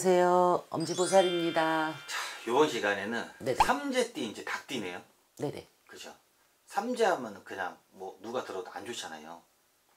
안녕하세요. 엄지보살입니다. 자, 이번 시간에는 네네. 삼재띠 이제 닭띠네요. 네네. 그죠? 삼재 하면 그냥 뭐 누가 들어도 안 좋잖아요.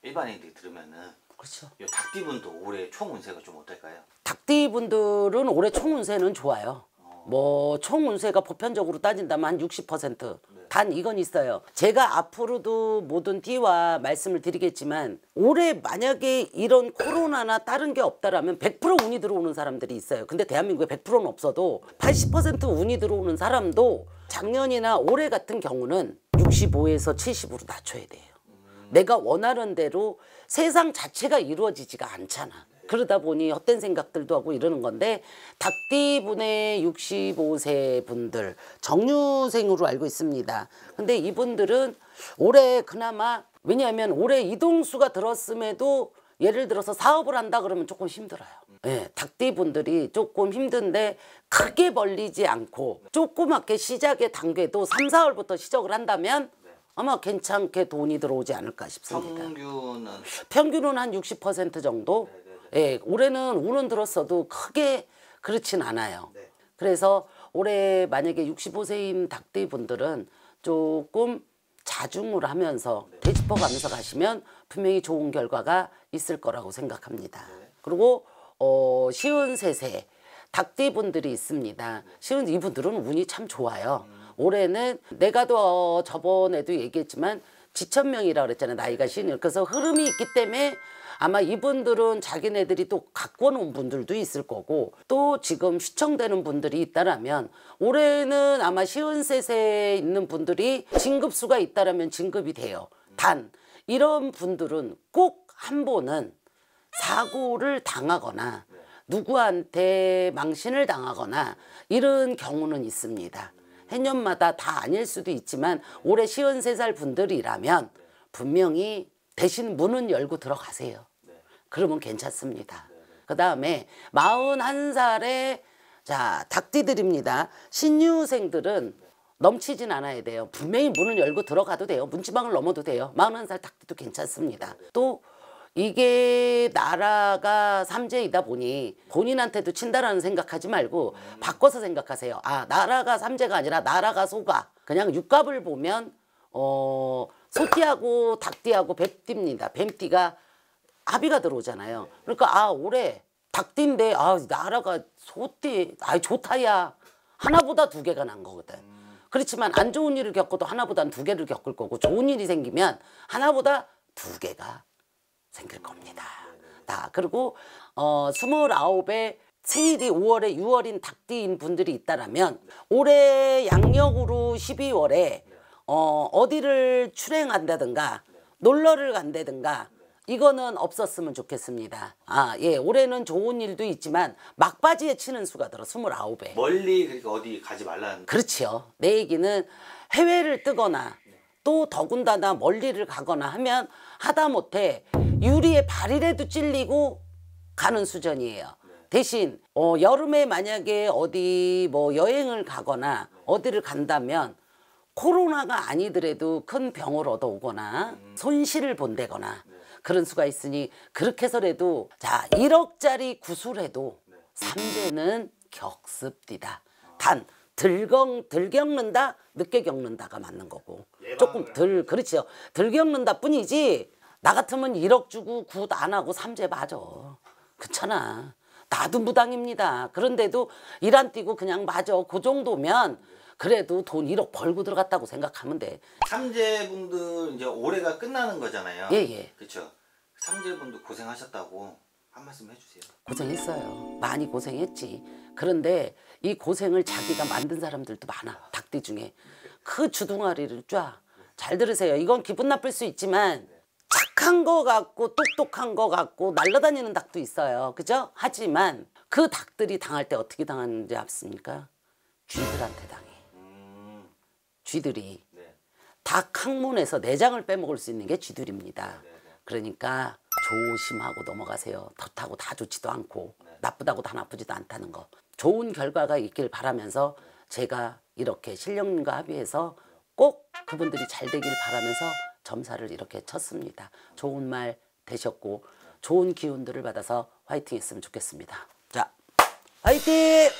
일반인들이 들으면은 그렇죠. 이 닭띠분도 올해 총 운세가 좀 어떨까요? 닭띠분들은 올해 총 운세는 좋아요. 어... 뭐총 운세가 보편적으로 따진다면 한 60%. 네. 단 이건 있어요. 제가 앞으로도 모든 띠와 말씀을 드리겠지만 올해 만약에 이런 코로나나 다른 게 없다라면 100% 운이 들어오는 사람들이 있어요. 근데 대한민국에 100%는 없어도 80% 운이 들어오는 사람도 작년이나 올해 같은 경우는 65에서 70으로 낮춰야 돼요. 내가 원하는 대로 세상 자체가 이루어지지가 않잖아. 그러다 보니 헛된 생각들도 하고 이러는 건데 닭띠분의 65세 분들 정유생으로 알고 있습니다. 근데 이분들은 올해 그나마 왜냐하면 올해 이동수가 들었음에도 예를 들어서 사업을 한다 그러면 조금 힘들어요. 예, 닭띠분들이 조금 힘든데 크게 벌리지 않고 조그맣게 시작의 단계도 삼사월부터 시작을 한다면 아마 괜찮게 돈이 들어오지 않을까 싶습니다. 평균은? 평균은 한 60% 정도? 네. 예, 올해는 우는 들었어도 크게 그렇진 않아요. 네. 그래서 올해 만약에 65세인 닭대 분들은 조금 자중을 하면서 네. 되짚어 가면서 가시면 분명히 좋은 결과가 있을 거라고 생각합니다. 네. 그리고 어, 쉬운 세세 닭띠 분들이 있습니다. 네. 쉬운 이분들은 운이 참 좋아요. 음. 올해는 내가 더 저번에도 얘기했지만 지천명이라 그랬잖아요. 나이가 시니어. 그래서 흐름이 있기 때문에 아마 이분들은 자기네들이 또 갖고 온 분들도 있을 거고 또 지금 시청되는 분들이 있다라면 올해는 아마 시운셋에 있는 분들이 진급수가 있다라면 진급이 돼요. 단 이런 분들은 꼭 한 번은 사고를 당하거나 누구한테 망신을 당하거나 이런 경우는 있습니다. 해년마다 다 아닐 수도 있지만 올해 시5세살 분들이라면 분명히 대신 문은 열고 들어가세요. 네. 그러면 괜찮습니다. 그 다음에 41살에 자 닭띠들입니다. 신유생들은 넘치진 않아야 돼요. 분명히 문을 열고 들어가도 돼요. 문지방을 넘어도 돼요. 41살 닭띠도 괜찮습니다. 또 이게 나라가 삼재이다 보니 본인한테도 친다라는 생각하지 말고 바꿔서 생각하세요. 아 나라가 삼재가 아니라 나라가 소가 그냥 육갑을 보면 어 소띠하고 닭띠하고 뱀띠입니다. 뱀띠가 합의가 들어오잖아요. 그러니까 아 올해 닭띠인데 아 나라가 소띠 아 좋다야 하나보다 두 개가 난 거거든. 그렇지만 안 좋은 일을 겪어도 하나보다는두 개를 겪을 거고 좋은 일이 생기면 하나보다 두 개가 생길 겁니다. 다 그리고 어 29에 생일이 5월에 6월인 닭띠인 분들이 있다라면 올해 양력으로 12월에 어 어디를 출행한다든가 놀러를 간다든가 이거는 없었으면 좋겠습니다. 아, 예. 올해는 좋은 일도 있지만 막바지에 치는 수가 들어 29배. 멀리 그러니까 어디 가지 말라는 그렇지내 얘기는 해외를 뜨거나 또 더군다나 멀리를 가거나 하면 하다못해 유리에 발이라도 찔리고 가는 수전이에요 대신 어, 여름에 만약에 어디 뭐 여행을 가거나 어디를 간다면 코로나가 아니더라도 큰 병을 얻어오거나 음. 손실을 본다거나 네. 그런 수가 있으니 그렇게 해서라도 자 1억짜리 구슬해도 네. 삼대는 격습디다. 단 들경 들 겪는다 늦게 겪는다가 맞는 거고 예, 조금 들그렇죠들 겪는다 뿐이지 나 같으면 1억 주고 굿 안 하고 삼재 맞아. 그렇잖아. 나도 무당입니다. 그런데도 일안 뛰고 그냥 맞아. 그 정도면 그래도 돈 1억 벌고 들어갔다고 생각하면 돼. 삼재분들 이제 올해가 끝나는 거잖아요. 예, 예. 그렇 삼재분들 고생하셨다고 한 말씀 해주세요. 고생했어요. 많이 고생했지. 그런데 이 고생을 자기가 만든 사람들도 많아. 닭띠 중에. 그 주둥아리를 쫙. 잘 들으세요. 이건 기분 나쁠 수 있지만 네. 착한 거 같고 똑똑한 거 같고 날라다니는 닭도 있어요. 그죠? 하지만 그 닭들이 당할 때 어떻게 당하는지 아십니까? 쥐들한테 당해. 음. 쥐들이. 네. 닭 항문에서 내장을 빼먹을 수 있는 게 쥐들입니다. 네, 네. 그러니까 조심하고 넘어가세요. 덧하고 다 좋지도 않고 나쁘다고 다 나쁘지도 않다는 거. 좋은 결과가 있길 바라면서 제가 이렇게 실력과 합의해서 꼭 그분들이 잘 되길 바라면서 점사를 이렇게 쳤습니다. 좋은 말 되셨고 좋은 기운들을 받아서 화이팅 했으면 좋겠습니다. 자, 화이팅!